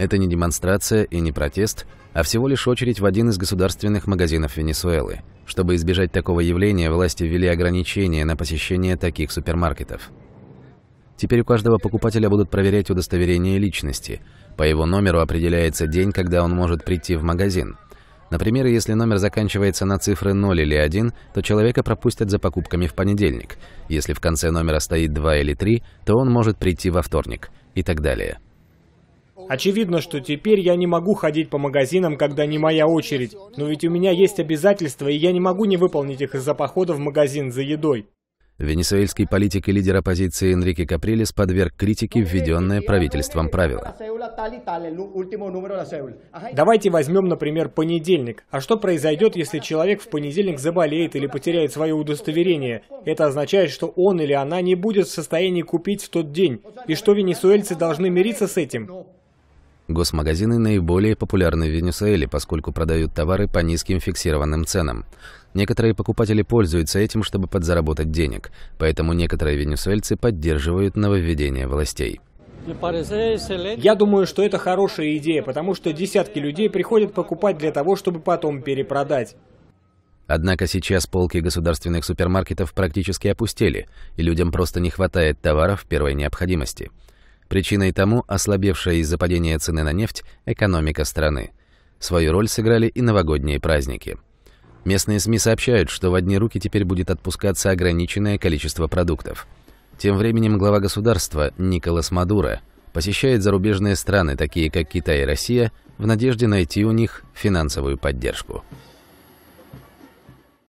Это не демонстрация и не протест, а всего лишь очередь в один из государственных магазинов Венесуэлы. Чтобы избежать такого явления, власти ввели ограничения на посещение таких супермаркетов. Теперь у каждого покупателя будут проверять удостоверение личности. По его номеру определяется день, когда он может прийти в магазин. Например, если номер заканчивается на цифры 0 или 1, то человека пропустят за покупками в понедельник. Если в конце номера стоит 2 или 3, то он может прийти во вторник. И так далее. Очевидно, что теперь я не могу ходить по магазинам, когда не моя очередь. Но ведь у меня есть обязательства, и я не могу не выполнить их из-за похода в магазин за едой. Венесуэльский политик и лидер оппозиции Энрике Каприлес подверг критике введенное правительством правило. Давайте возьмем, например, понедельник. А что произойдет, если человек в понедельник заболеет или потеряет свое удостоверение? Это означает, что он или она не будет в состоянии купить в тот день. И что венесуэльцы должны мириться с этим? Госмагазины наиболее популярны в Венесуэле, поскольку продают товары по низким фиксированным ценам. Некоторые покупатели пользуются этим, чтобы подзаработать денег, поэтому некоторые венесуэльцы поддерживают нововведение властей. Я думаю, что это хорошая идея, потому что десятки людей приходят покупать для того, чтобы потом перепродать. Однако сейчас полки государственных супермаркетов практически опустели, и людям просто не хватает товаров первой необходимости. Причиной тому ослабевшая из-за падения цены на нефть экономика страны. Свою роль сыграли и новогодние праздники. Местные СМИ сообщают, что в одни руки теперь будет отпускаться ограниченное количество продуктов. Тем временем глава государства Николас Мадуро посещает зарубежные страны, такие как Китай и Россия, в надежде найти у них финансовую поддержку.